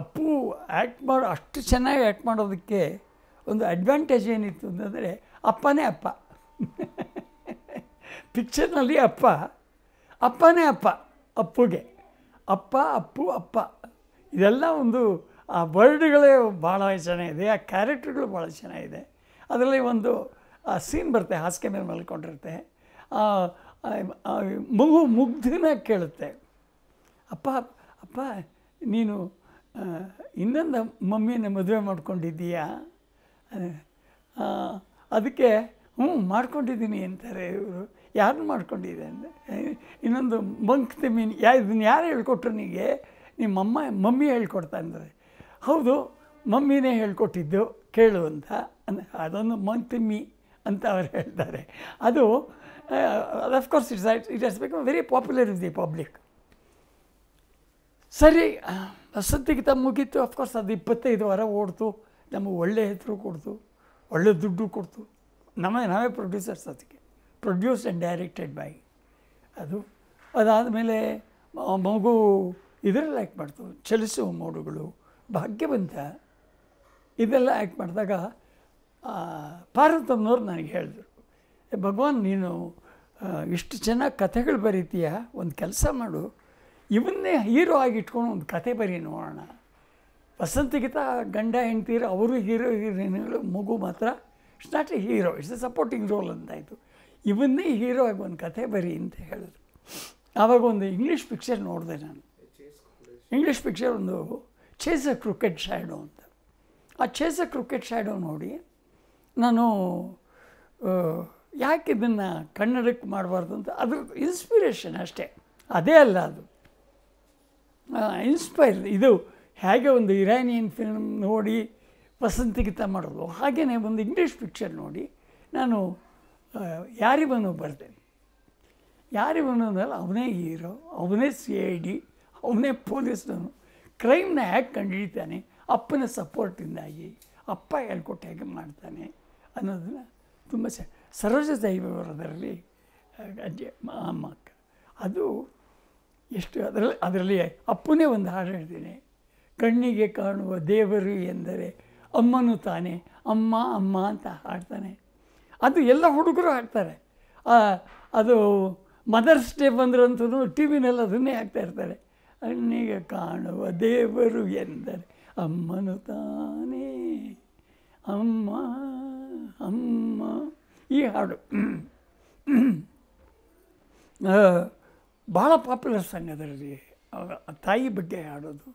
Appu act ಮಾಡೋ ಅಷ್ಟು ಚೆನ್ನಾಗಿ ಆ್ಯಕ್ಟ್ ಮಾಡೋದಕ್ಕೆ ಒಂದು ಅಡ್ವಾಂಟೇಜ್ ಏನಿತ್ತು ಅಂತಂದರೆ ಅಪ್ಪನೇ ಅಪ್ಪ ಪಿಕ್ಚರ್ನಲ್ಲಿ ಅಪ್ಪ ಅಪ್ಪನೇ ಅಪ್ಪ ಅಪ್ಪುಗೆ ಅಪ್ಪ ಅಪ್ಪು ಅಪ್ಪ ಇದೆಲ್ಲ ಒಂದು ಆ ವರ್ಡ್ಗಳೇ ಭಾಳ ಚೆನ್ನಾಗಿದೆ ಆ ಕ್ಯಾರೆಕ್ಟರ್ಗಳು ಭಾಳ ಚೆನ್ನಾಗಿದೆ ಅದರಲ್ಲಿ ಒಂದು ಆ ಸೀನ್ ಬರುತ್ತೆ ಹಾಸಿಗೆ ಮೇಲೆ ಆ ಮಗು ಮುಗ್ಧನ ಕೇಳುತ್ತೆ ಅಪ್ಪ ಅಪ್ಪ ನೀನು ಇನ್ನೊಂದು ಮಮ್ಮಿನ ಮದುವೆ ಮಾಡ್ಕೊಂಡಿದ್ದೀಯಾ ಅದಕ್ಕೆ ಹ್ಞೂ ಮಾಡ್ಕೊಂಡಿದ್ದೀನಿ ಅಂತಾರೆ ಇವರು ಯಾರನ್ನ ಮಾಡ್ಕೊಂಡಿದೆ ಅಂದರೆ ಇನ್ನೊಂದು ಮಂಕ್ ಮೀನ್ ಯಾ ಇದನ್ನ ಯಾರು ಹೇಳ್ಕೊಟ್ರು ನಿಮಗೆ ನಿಮ್ಮಮ್ಮ ಮಮ್ಮಿ ಹೇಳ್ಕೊಡ್ತಾ ಅಂದರೆ ಹೌದು ಮಮ್ಮಿನೇ ಹೇಳ್ಕೊಟ್ಟಿದ್ದು ಕೇಳು ಅಂತ ಅಂದರೆ ಅದೊಂದು ತಿಮ್ಮಿ ಅಂತ ಅವ್ರು ಹೇಳ್ತಾರೆ ಅದು ಅಫ್ಕೋರ್ಸ್ ಇಟ್ಸ್ ಇಟ್ ಇಟ್ಸ್ ಬೇಕು very popular in the public ಸರಿ ತಮ್ಮ ಮುಗೀತು ಅಫ್ಕೋರ್ಸ್ ಅದು ಇಪ್ಪತ್ತೈದು ವಾರ ಓಡ್ತು ನಮಗೆ ಒಳ್ಳೆ ಹೆಸರು ಕೊಡ್ತು ಒಳ್ಳೆ ದುಡ್ಡು ಕೊಡ್ತು ನಮ್ಮ ನಾವೇ ಪ್ರೊಡ್ಯೂಸರ್ಸ್ ಅದಕ್ಕೆ ಪ್ರೊಡ್ಯೂಸ್ ಆ್ಯಂಡ್ ಡೈರೆಕ್ಟೆಡ್ ಬೈ ಅದು ಅದಾದಮೇಲೆ ಮಗು ಇದರಲ್ಲಿ ಆ್ಯಕ್ಟ್ ಮಾಡ್ತು ಚಲಿಸುವ ಮೋಡುಗಳು ಭಾಗ್ಯವಂತ ಇದೆಲ್ಲ ಆ್ಯಕ್ಟ್ ಮಾಡಿದಾಗ ಪಾರ್ವತಮ್ಮನವ್ರು ನನಗೆ ಹೇಳಿದ್ರು ಭಗವಾನ್ ನೀನು ಇಷ್ಟು ಚೆನ್ನಾಗಿ ಕಥೆಗಳು ಬರೀತೀಯ ಒಂದು ಕೆಲಸ ಮಾಡು ಇವನ್ನೇ ಹೀರೋ ಆಗಿಟ್ಕೊಂಡು ಒಂದು ಕತೆ ಬರೀ ನೋಡೋಣ ವಸಂತಿಗಿತ ಗಂಡ ಹೆಂಡ್ತೀರ ಅವರು ಹೀರೋ ಹೀರೋಯಿನ್ಗಳು ಮಗು ಮಾತ್ರ it's not a hero it's a supporting role ಅಂತಾಯಿತು ಇವನ್ನೇ ಹೀರೋ ಆಗಿ ಒಂದು ಕತೆ ಬರೀ ಅಂತ ಹೇಳಿದ್ರು ಆವಾಗ ಒಂದು ಇಂಗ್ಲೀಷ್ ಪಿಕ್ಚರ್ ನೋಡಿದೆ ನಾನು ಇಂಗ್ಲೀಷ್ ಪಿಕ್ಚರ್ ಒಂದು ಚೇಸ್ ಅ ಕ್ರಿಕೆಟ್ ಶ್ಯಾಡೋ ಅಂತ ಆ ಚೇಸ್ ಅ ಕ್ರಿಕೆಟ್ ಶ್ಯಾಡೋ ನೋಡಿ ನಾನು ಯಾಕೆ ಇದನ್ನು ಕನ್ನಡಕ್ಕೆ ಮಾಡಬಾರ್ದು ಅಂತ ಅದು ಇನ್ಸ್ಪಿರೇಷನ್ ಅಷ್ಟೇ ಅದೇ ಅಲ್ಲ ಅದು ಇನ್ಸ್ಪೈರ್ ಇದು ಹೇಗೆ ಒಂದು ಇರಾನಿಯನ್ ಫಿಲ್ಮ್ ನೋಡಿ ವಸಂತಗೀತ ಮಾಡೋದು ಹಾಗೆಯೇ ಒಂದು ಇಂಗ್ಲೀಷ್ ಪಿಕ್ಚರ್ ನೋಡಿ ನಾನು ಯಾರಿಗೂ ಬರ್ತೇನೆ ಯಾರಿವನು ಅಂದಲ್ಲ ಅವನೇ ಹೀರೋ ಅವನೇ ಸಿ ಐ ಡಿ ಅವನೇ ಪೊಲೀಸ್ನವನು ಕ್ರೈಮ್ನ ಹೇಗೆ ಕಂಡುಹಿಡಿತಾನೆ ಅಪ್ಪನ ಸಪೋರ್ಟಿಂದಾಗಿ ಅಪ್ಪ ಹೇಳ್ಕೊಟ್ಟು ಹೇಗೆ ಮಾಡ್ತಾನೆ ಅನ್ನೋದನ್ನು ತುಂಬ ಸರೋಜ ದೈವರದರಲ್ಲಿ ಅಜ್ಜಿ ಅಮ್ಮ ಅಕ್ಕ ಅದು ಎಷ್ಟು ಅದರಲ್ಲಿ ಅದರಲ್ಲಿ ಅಪ್ಪನೇ ಒಂದು ಹಾಡು ಹೇಳ್ತೀನಿ ಕಣ್ಣಿಗೆ ಕಾಣುವ ದೇವರು ಎಂದರೆ ಅಮ್ಮನು ತಾನೆ ಅಮ್ಮ ಅಮ್ಮ ಅಂತ ಹಾಡ್ತಾನೆ ಅದು ಎಲ್ಲ ಹುಡುಗರು ಹಾಡ್ತಾರೆ ಅದು ಮದರ್ಸ್ ಡೇ ಬಂದ್ರಂತೂ ಟಿ ವಿನಲ್ಲಿ ಅದನ್ನೇ ಹಾಕ್ತಾ ಇರ್ತಾರೆ ಕಣ್ಣಿಗೆ ಕಾಣುವ ದೇವರು ಎಂದರೆ ಅಮ್ಮನು ತಾನೇ ಅಮ್ಮ ಅಮ್ಮ ಈ ಹಾಡು ಭಾಳ ಪಾಪ್ಯುಲರ್ ಸಂಘ ಅದರಲ್ಲಿ ತಾಯಿ ಬಗ್ಗೆ ಆಡೋದು